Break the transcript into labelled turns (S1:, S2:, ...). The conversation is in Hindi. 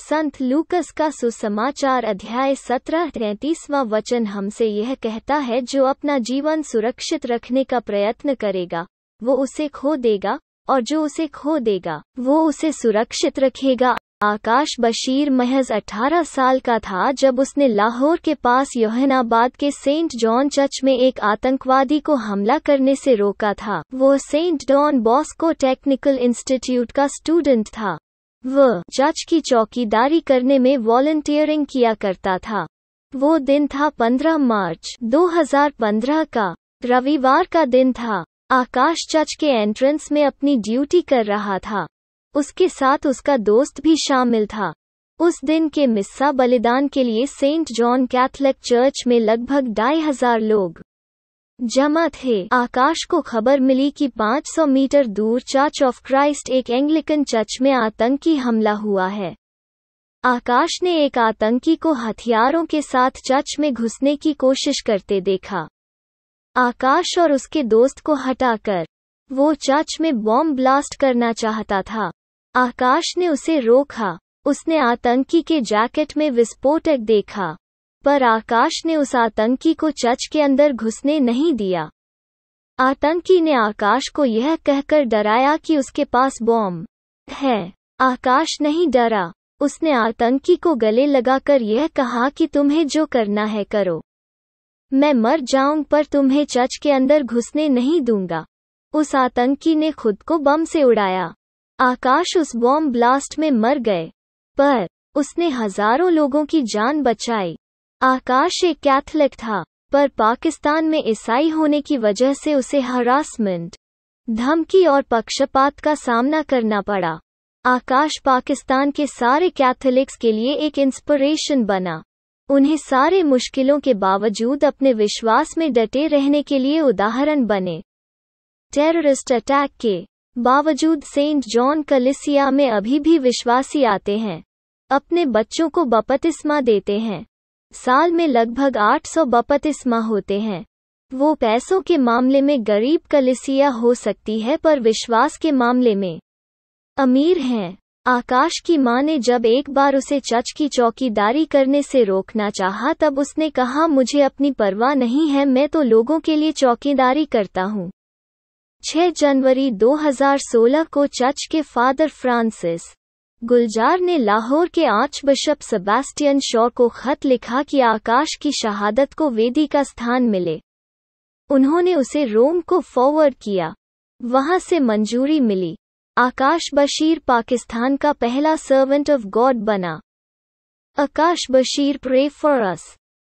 S1: संत लूकस का सुसमाचार अध्याय सत्रह तैतीसवां वचन हमसे यह कहता है जो अपना जीवन सुरक्षित रखने का प्रयत्न करेगा वो उसे खो देगा और जो उसे खो देगा वो उसे सुरक्षित रखेगा आकाश बशीर महज अठारह साल का था जब उसने लाहौर के पास योहनाबाद के सेंट जॉन चर्च में एक आतंकवादी को हमला करने से रोका था वो saint Don Bosco technical institute का स्टूडेंट था वह जज की चौकीदारी करने में वॉलंटियरिंग किया करता था वो दिन था 15 मार्च 2015 का रविवार का दिन था आकाश जज के एंट्रेंस में अपनी ड्यूटी कर रहा था उसके साथ उसका दोस्त भी शामिल था उस दिन के मिस्सा बलिदान के लिए सेंट जॉन कैथलिक चर्च में लगभग ढाई हजार लोग जमा थे आकाश को खबर मिली कि 500 मीटर दूर चर्च ऑफ क्राइस्ट एक एंग्लिकन चर्च में आतंकी हमला हुआ है आकाश ने एक आतंकी को हथियारों के साथ चर्च में घुसने की कोशिश करते देखा आकाश और उसके दोस्त को हटाकर वो चर्च में बॉम्ब ब्लास्ट करना चाहता था आकाश ने उसे रोका उसने आतंकी के जैकेट में विस्फोटक देखा पर आकाश ने उस आतंकी को चर्च के अंदर घुसने नहीं दिया आतंकी ने आकाश को यह कहकर डराया कि उसके पास बॉम्ब है आकाश नहीं डरा उसने आतंकी को गले लगाकर यह कहा कि तुम्हें जो करना है करो मैं मर जाऊं पर तुम्हें चर्च के अंदर घुसने नहीं दूंगा उस आतंकी ने खुद को बम से उड़ाया आकाश उस बॉम्ब ब्लास्ट में मर गए पर उसने हजारों लोगों की जान बचाई आकाश एक कैथलिक था पर पाकिस्तान में ईसाई होने की वजह से उसे हरासमेंट धमकी और पक्षपात का सामना करना पड़ा आकाश पाकिस्तान के सारे कैथोलिक्स के लिए एक इंस्पिरेशन बना उन्हें सारे मुश्किलों के बावजूद अपने विश्वास में डटे रहने के लिए उदाहरण बने टेररिस्ट अटैक के बावजूद सेंट जॉन कलिसिया में अभी भी विश्वासी आते हैं अपने बच्चों को बपतिस्मा देते हैं साल में लगभग आठ सौ माह होते हैं वो पैसों के मामले में गरीब कलिसिया हो सकती है पर विश्वास के मामले में अमीर हैं आकाश की मां ने जब एक बार उसे चच की चौकीदारी करने से रोकना चाहा तब उसने कहा मुझे अपनी परवाह नहीं है मैं तो लोगों के लिए चौकीदारी करता हूँ 6 जनवरी 2016 को चर्च के फादर फ्रांसिस गुलजार ने लाहौर के आर्च बिशप सबास्टियन शॉ को खत लिखा कि आकाश की शहादत को वेदी का स्थान मिले उन्होंने उसे रोम को फॉरवर्ड किया वहां से मंजूरी मिली आकाश बशीर पाकिस्तान का पहला सर्वेंट ऑफ गॉड बना Akash Bashir pray for us